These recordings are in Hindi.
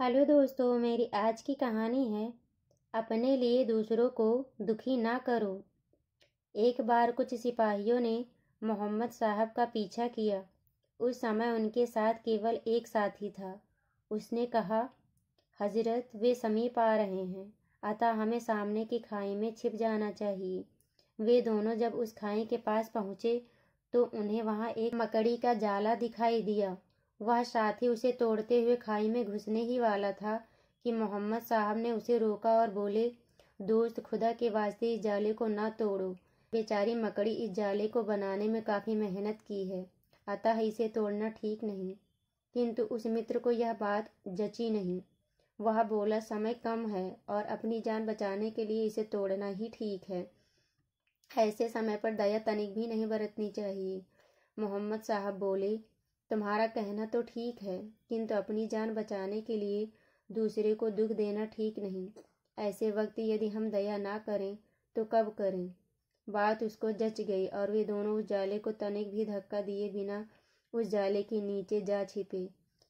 हेलो दोस्तों मेरी आज की कहानी है अपने लिए दूसरों को दुखी ना करो एक बार कुछ सिपाहियों ने मोहम्मद साहब का पीछा किया उस समय उनके साथ केवल एक साथी था उसने कहा हजरत वे समीप आ रहे हैं अतः हमें सामने की खाई में छिप जाना चाहिए वे दोनों जब उस खाई के पास पहुँचे तो उन्हें वहाँ एक मकड़ी का जाला दिखाई दिया वह साथी उसे तोड़ते हुए खाई में घुसने ही वाला था कि मोहम्मद साहब ने उसे रोका और बोले दोस्त खुदा के वास्ते इस जाले को ना तोड़ो बेचारी मकड़ी इस जाले को बनाने में काफ़ी मेहनत की है अतः इसे तोड़ना ठीक नहीं किंतु उस मित्र को यह बात जची नहीं वह बोला समय कम है और अपनी जान बचाने के लिए इसे तोड़ना ही ठीक है ऐसे समय पर दया तनिक भी नहीं बरतनी चाहिए मोहम्मद साहब बोले तुम्हारा कहना तो ठीक है किंतु अपनी जान बचाने के लिए दूसरे को दुख देना ठीक नहीं ऐसे वक्त यदि हम दया ना करें तो कब करें बात उसको जच गई और वे दोनों उस जाले को तनिक भी धक्का दिए बिना उस जाले के नीचे जा छिपे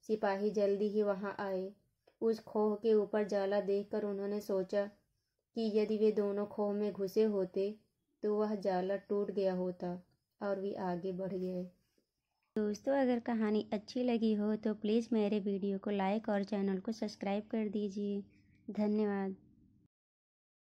सिपाही जल्दी ही वहां आए उस खोह के ऊपर जाला देखकर उन्होंने सोचा कि यदि वे दोनों खोह में घुसे होते तो वह जाला टूट गया होता और वे आगे बढ़ गए दोस्तों अगर कहानी अच्छी लगी हो तो प्लीज़ मेरे वीडियो को लाइक और चैनल को सब्सक्राइब कर दीजिए धन्यवाद